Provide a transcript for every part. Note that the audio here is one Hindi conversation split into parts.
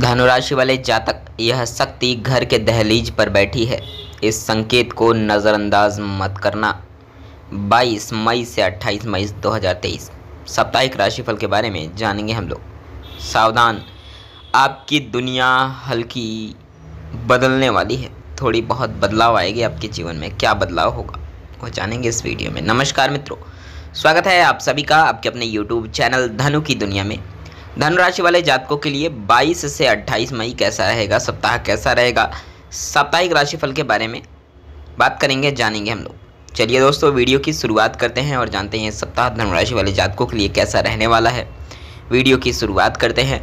धनुराशि वाले जातक यह शक्ति घर के दहलीज पर बैठी है इस संकेत को नज़रअंदाज मत करना 22 मई से 28 मई 2023 साप्ताहिक राशिफल के बारे में जानेंगे हम लोग सावधान आपकी दुनिया हल्की बदलने वाली है थोड़ी बहुत बदलाव आएगी आपके जीवन में क्या बदलाव होगा वो जानेंगे इस वीडियो में नमस्कार मित्रों स्वागत है आप सभी का आपके अपने यूट्यूब चैनल धनु की दुनिया में धनुराशि वाले जातकों के लिए 22 से 28 मई कैसा रहेगा सप्ताह कैसा रहेगा साप्ताहिक राशिफल के बारे में बात करेंगे जानेंगे हम लोग चलिए दोस्तों वीडियो की शुरुआत करते हैं और जानते हैं सप्ताह धनुराशि वाले जातकों के लिए कैसा रहने वाला है वीडियो की शुरुआत करते हैं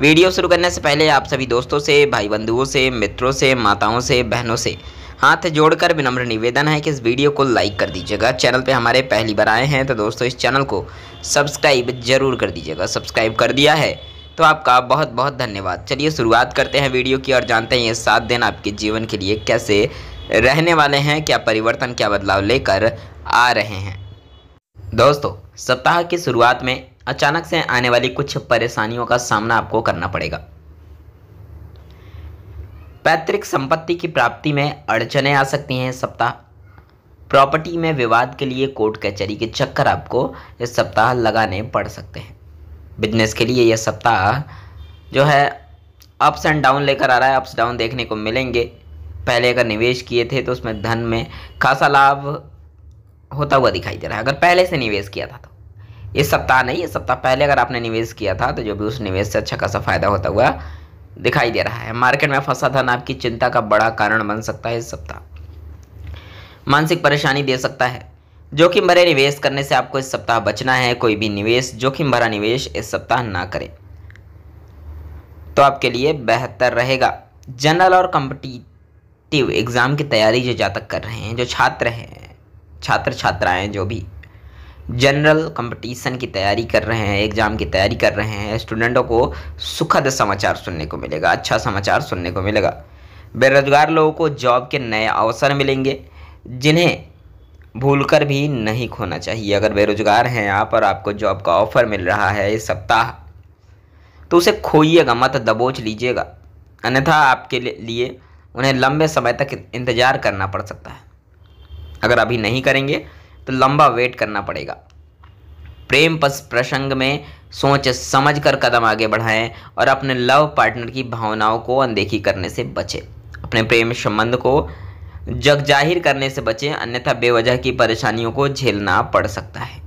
वीडियो शुरू करने से पहले आप सभी दोस्तों से भाई बंधुओं से मित्रों से माताओं से बहनों से हाथ जोड़कर विनम्र निवेदन है कि इस वीडियो को लाइक कर दीजिएगा चैनल पे हमारे पहली बार आए हैं तो दोस्तों इस चैनल को सब्सक्राइब जरूर कर दीजिएगा सब्सक्राइब कर दिया है तो आपका बहुत बहुत धन्यवाद चलिए शुरुआत करते हैं वीडियो की और जानते हैं ये सात दिन आपके जीवन के लिए कैसे रहने वाले हैं क्या परिवर्तन क्या बदलाव लेकर आ रहे हैं दोस्तों सप्ताह की शुरुआत में अचानक से आने वाली कुछ परेशानियों का सामना आपको करना पड़ेगा पैतृक संपत्ति की प्राप्ति में अड़चने आ सकती हैं सप्ताह प्रॉपर्टी में विवाद के लिए कोर्ट कचहरी के चक्कर आपको इस सप्ताह लगाने पड़ सकते हैं बिजनेस के लिए यह सप्ताह जो है अप्स एंड डाउन लेकर आ रहा है अप्स डाउन देखने को मिलेंगे पहले अगर निवेश किए थे तो उसमें धन में खासा लाभ होता हुआ दिखाई दे रहा है अगर पहले से निवेश किया था तो इस सप्ताह नहीं इस सप्ताह पहले अगर आपने निवेश किया था तो जो भी उस निवेश से अच्छा खासा फ़ायदा होता हुआ दिखाई दे रहा है मार्केट में फंसा धन आपकी चिंता का बड़ा कारण बन सकता है इस सप्ताह मानसिक परेशानी दे सकता है जोखिम भरे निवेश करने से आपको इस सप्ताह बचना है कोई भी निवेश जोखिम भरा निवेश इस सप्ताह ना करें तो आपके लिए बेहतर रहेगा जनरल और कॉम्पिटिटिव एग्ज़ाम की तैयारी जो जातक कर रहे हैं जो छात्र हैं छात्र छात्राएं जो भी जनरल कंपटीशन की तैयारी कर रहे हैं एग्ज़ाम की तैयारी कर रहे हैं स्टूडेंटों को सुखद समाचार सुनने को मिलेगा अच्छा समाचार सुनने को मिलेगा बेरोजगार लोगों को जॉब के नए अवसर मिलेंगे जिन्हें भूलकर भी नहीं खोना चाहिए अगर बेरोजगार हैं आप और आपको जॉब का ऑफर मिल रहा है इस सप्ताह तो उसे खोइएगा मत दबोच लीजिएगा अन्यथा आपके लिए उन्हें लंबे समय तक इंतज़ार करना पड़ सकता है अगर अभी नहीं करेंगे तो लंबा वेट करना पड़ेगा प्रेम प्रसंग में सोच समझ कर कदम आगे बढ़ाएं और अपने लव पार्टनर की भावनाओं को अनदेखी करने से बचें अपने प्रेम संबंध को जग जाहिर करने से बचें अन्यथा बेवजह की परेशानियों को झेलना पड़ सकता है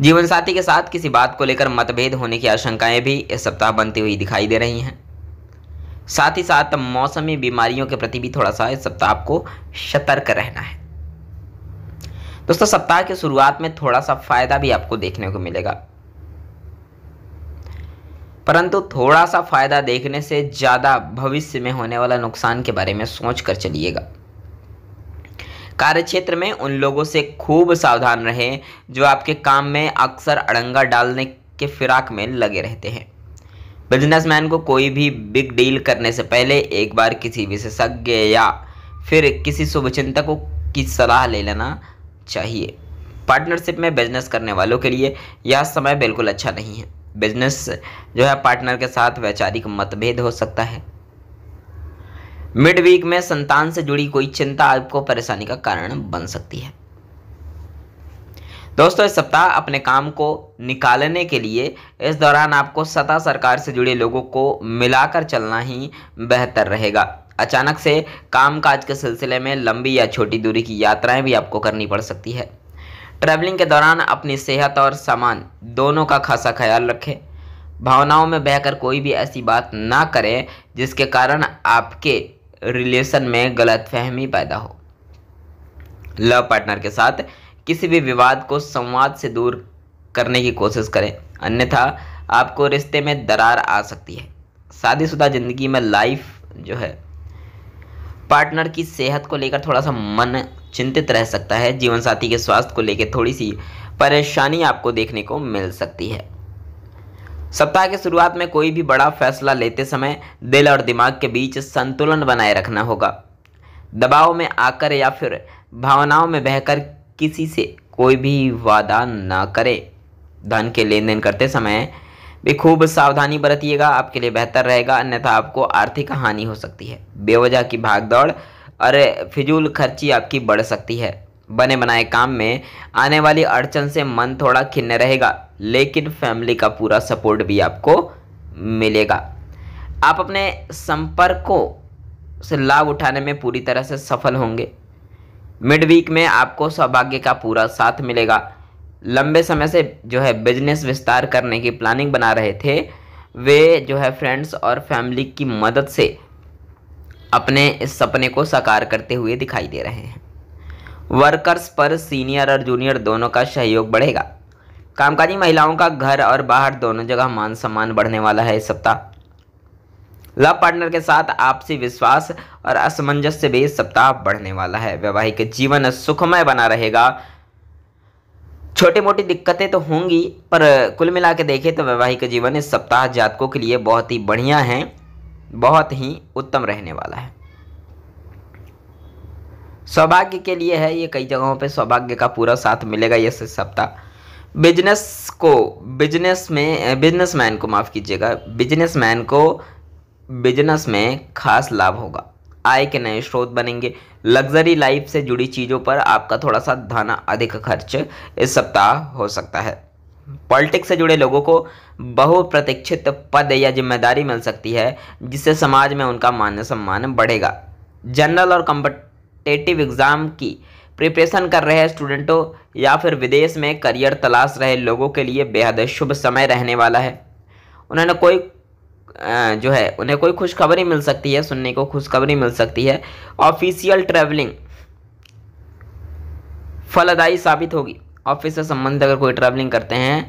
जीवन साथी के साथ किसी बात को लेकर मतभेद होने की आशंकाएं भी इस सप्ताह बनती हुई दिखाई दे रही हैं साथ ही साथ मौसमी बीमारियों के प्रति भी थोड़ा सा इस सप्ताह आपको सतर्क रहना है दोस्तों सप्ताह की शुरुआत में थोड़ा सा फायदा भी आपको देखने को मिलेगा परंतु थोड़ा सा फायदा देखने से ज़्यादा भविष्य में होने वाला नुकसान के बारे में सोच कर चलिएगा कार्य क्षेत्र में उन लोगों से खूब सावधान रहें जो आपके काम में अक्सर अड़ंगा डालने के फिराक में लगे रहते हैं बिजनेसमैन को कोई भी बिग डील करने से पहले एक बार किसी विशेषज्ञ या फिर किसी शुभचिंतकों की सलाह ले लेना चाहिए पार्टनरशिप में बिजनेस करने वालों के लिए यह समय बिल्कुल अच्छा नहीं है बिजनेस जो है पार्टनर के साथ वैचारिक मतभेद हो सकता है मिड वीक में संतान से जुड़ी कोई चिंता आपको परेशानी का कारण बन सकती है दोस्तों इस सप्ताह अपने काम को निकालने के लिए इस दौरान आपको सता सरकार से जुड़े लोगों को मिलाकर चलना ही बेहतर रहेगा अचानक से काम काज के सिलसिले में लंबी या छोटी दूरी की यात्राएं भी आपको करनी पड़ सकती है ट्रैवलिंग के दौरान अपनी सेहत और सामान दोनों का खासा ख्याल रखें भावनाओं में बहकर कोई भी ऐसी बात ना करें जिसके कारण आपके रिलेशन में गलत फहमी पैदा हो लव पार्टनर के साथ किसी भी विवाद को संवाद से दूर करने की कोशिश करें अन्यथा आपको रिश्ते में दरार आ सकती है शादीशुदा ज़िंदगी में लाइफ जो है पार्टनर की सेहत को लेकर थोड़ा सा मन चिंतित रह सकता है जीवन साथी के स्वास्थ्य को लेकर थोड़ी सी परेशानी आपको देखने को मिल सकती है सप्ताह के शुरुआत में कोई भी बड़ा फैसला लेते समय दिल और दिमाग के बीच संतुलन बनाए रखना होगा दबाव में आकर या फिर भावनाओं में बहकर किसी से कोई भी वादा ना करें धन के लेन देन करते समय भी खूब सावधानी बरतिएगा आपके लिए बेहतर रहेगा अन्यथा आपको आर्थिक हानि हो सकती है बेवजह की भागदौड़ और फिजूल खर्ची आपकी बढ़ सकती है बने बनाए काम में आने वाली अड़चन से मन थोड़ा खिन्न रहेगा लेकिन फैमिली का पूरा सपोर्ट भी आपको मिलेगा आप अपने संपर्कों से लाभ उठाने में पूरी तरह से सफल होंगे मिड वीक में आपको सौभाग्य का पूरा साथ मिलेगा लंबे समय से जो है बिजनेस विस्तार करने की प्लानिंग बना रहे थे वे जो है फ्रेंड्स और फैमिली की मदद से अपने इस सपने को साकार करते हुए दिखाई दे रहे हैं वर्कर्स पर सीनियर और जूनियर दोनों का सहयोग बढ़ेगा कामकाजी महिलाओं का घर और बाहर दोनों जगह मान सम्मान बढ़ने वाला है इस सप्ताह लव पार्टनर के साथ आपसी विश्वास और असमंजस से भी इस सप्ताह बढ़ने वाला है वैवाहिक जीवन सुखमय बना रहेगा छोटी मोटी दिक्कतें तो होंगी पर कुल मिला के देखें तो वैवाहिक जीवन इस सप्ताह जातकों के लिए बहुत ही बढ़िया है बहुत ही उत्तम रहने वाला है सौभाग्य के लिए है ये कई जगहों पे सौभाग्य का पूरा साथ मिलेगा ये सप्ताह बिजनेस को बिजनेस में बिजनेसमैन को माफ़ कीजिएगा बिजनेसमैन को बिजनेस में खास लाभ होगा आय के नए स्रोत बनेंगे लग्जरी लाइफ से जुड़ी चीज़ों पर आपका थोड़ा सा धन अधिक खर्च इस सप्ताह हो सकता है पॉलिटिक्स से जुड़े लोगों को बहुप्रतीक्षित पद या जिम्मेदारी मिल सकती है जिससे समाज में उनका मान सम्मान बढ़ेगा जनरल और कंपटेटिव एग्ज़ाम की प्रिपरेशन कर रहे स्टूडेंटों या फिर विदेश में करियर तलाश रहे लोगों के लिए बेहद शुभ समय रहने वाला है उन्होंने कोई जो है उन्हें कोई खुशखबरी मिल सकती है सुनने को खुशखबरी मिल सकती है ऑफिशियल ट्रैवलिंग फलदायी साबित होगी ऑफिस से संबंधित अगर कोई ट्रैवलिंग करते हैं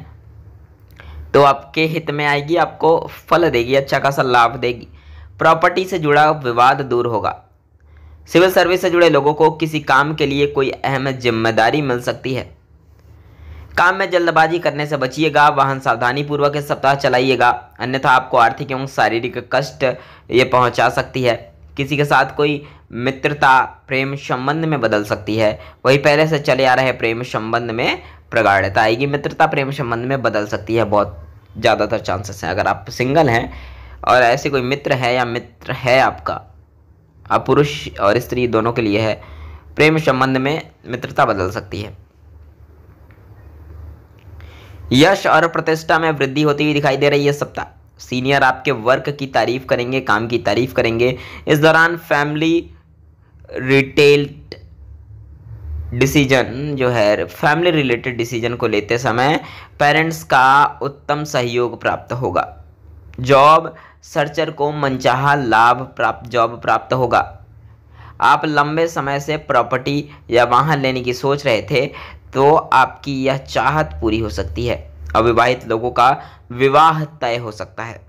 तो आपके हित में आएगी आपको फल देगी अच्छा खासा लाभ देगी प्रॉपर्टी से जुड़ा विवाद दूर होगा सिविल सर्विस से जुड़े लोगों को किसी काम के लिए कोई अहम जिम्मेदारी मिल सकती है काम में जल्दबाजी करने से बचिएगा वाहन सावधानी पूर्वक इस सप्ताह चलाइएगा अन्यथा आपको आर्थिक एवं शारीरिक कष्ट ये पहुंचा सकती है किसी के साथ कोई मित्रता प्रेम संबंध में बदल सकती है वही पहले से चले आ रहे प्रेम संबंध में प्रगाढ़ता आएगी मित्रता प्रेम संबंध में बदल सकती है बहुत ज़्यादातर चांसेस हैं अगर आप सिंगल हैं और ऐसे कोई मित्र है या मित्र है आपका आप पुरुष और स्त्री दोनों के लिए है प्रेम संबंध में मित्रता बदल सकती है यश और प्रतिष्ठा में वृद्धि होती हुई दिखाई दे रही है सप्ताह सीनियर आपके वर्क की तारीफ करेंगे काम की तारीफ करेंगे इस दौरान फैमिली रिटेल डिसीजन जो है फैमिली रिलेटेड डिसीजन को लेते समय पेरेंट्स का उत्तम सहयोग प्राप्त होगा जॉब सर्चर को मनचाहा लाभ प्राप्त जॉब प्राप्त होगा आप लंबे समय से प्रॉपर्टी या वाहन लेने की सोच रहे थे तो आपकी यह चाहत पूरी हो सकती है अविवाहित लोगों का विवाह तय हो सकता है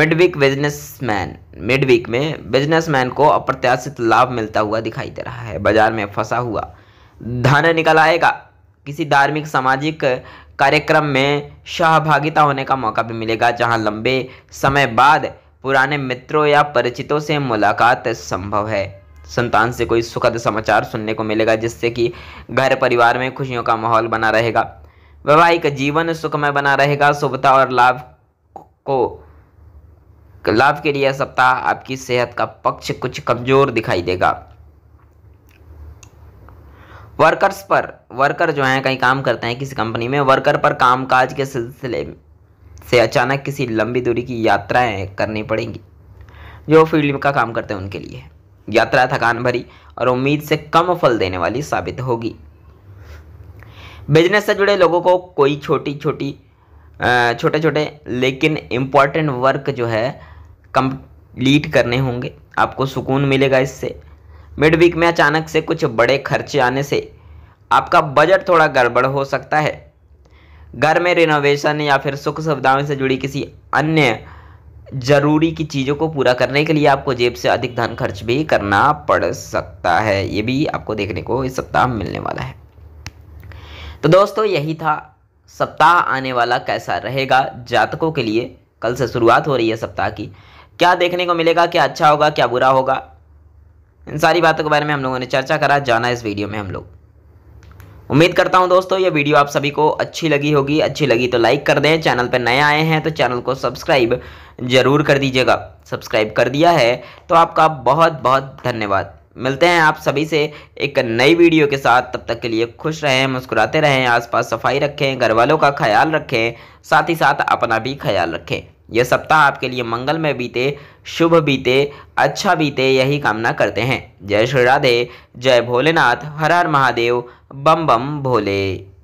मिडवीक बिजनेसमैन मिडवीक में बिजनेसमैन को अप्रत्याशित लाभ मिलता हुआ दिखाई दे रहा है बाजार में फंसा हुआ धन निकल आएगा किसी धार्मिक सामाजिक कार्यक्रम में सहभागिता होने का मौका भी मिलेगा जहां लंबे समय बाद पुराने मित्रों या परिचितों से मुलाकात संभव है संतान से कोई सुखद समाचार सुनने को मिलेगा जिससे कि घर परिवार में खुशियों का माहौल बना रहेगा वैवाहिक जीवन सुखमय बना रहेगा शुभता और लाभ को लाभ के लिए सप्ताह आपकी सेहत का पक्ष कुछ कमजोर दिखाई देगा वर्कर्स पर वर्कर जो हैं कहीं काम करते हैं किसी कंपनी में वर्कर पर कामकाज के सिलसिले से अचानक किसी लंबी दूरी की यात्राएं करनी पड़ेंगी जो फील्ड का काम करते हैं उनके लिए यात्रा थकान भरी और उम्मीद से कम फल देने वाली साबित होगी बिजनेस से जुड़े लोगों को कोई छोटी छोटी छोटे छोटे लेकिन इम्पॉर्टेंट वर्क जो है कंप्लीट करने होंगे आपको सुकून मिलेगा इससे मिड वीक में अचानक से कुछ बड़े खर्चे आने से आपका बजट थोड़ा गड़बड़ हो सकता है घर में रिनोवेशन या फिर सुख सुविधाओं से जुड़ी किसी अन्य ज़रूरी की चीज़ों को पूरा करने के लिए आपको जेब से अधिक धन खर्च भी करना पड़ सकता है ये भी आपको देखने को इस सप्ताह मिलने वाला है तो दोस्तों यही था सप्ताह आने वाला कैसा रहेगा जातकों के लिए कल से शुरुआत हो रही है सप्ताह की क्या देखने को मिलेगा क्या अच्छा होगा क्या बुरा होगा इन सारी बातों के बारे में हम लोगों ने चर्चा करा जाना इस वीडियो में हम लोग उम्मीद करता हूं दोस्तों ये वीडियो आप सभी को अच्छी लगी होगी अच्छी लगी तो लाइक कर दें चैनल पर नए आए हैं तो चैनल को सब्सक्राइब जरूर कर दीजिएगा सब्सक्राइब कर दिया है तो आपका बहुत बहुत धन्यवाद मिलते हैं आप सभी से एक नई वीडियो के साथ तब तक के लिए खुश रहें मुस्कुराते रहें आसपास सफाई रखें घर वालों का ख्याल रखें साथ ही साथ अपना भी ख्याल रखें यह सप्ताह आपके लिए मंगलमय बीते शुभ बीते अच्छा बीते यही कामना करते हैं जय श्री राधे जय भोलेनाथ हर हर महादेव बम बम भोले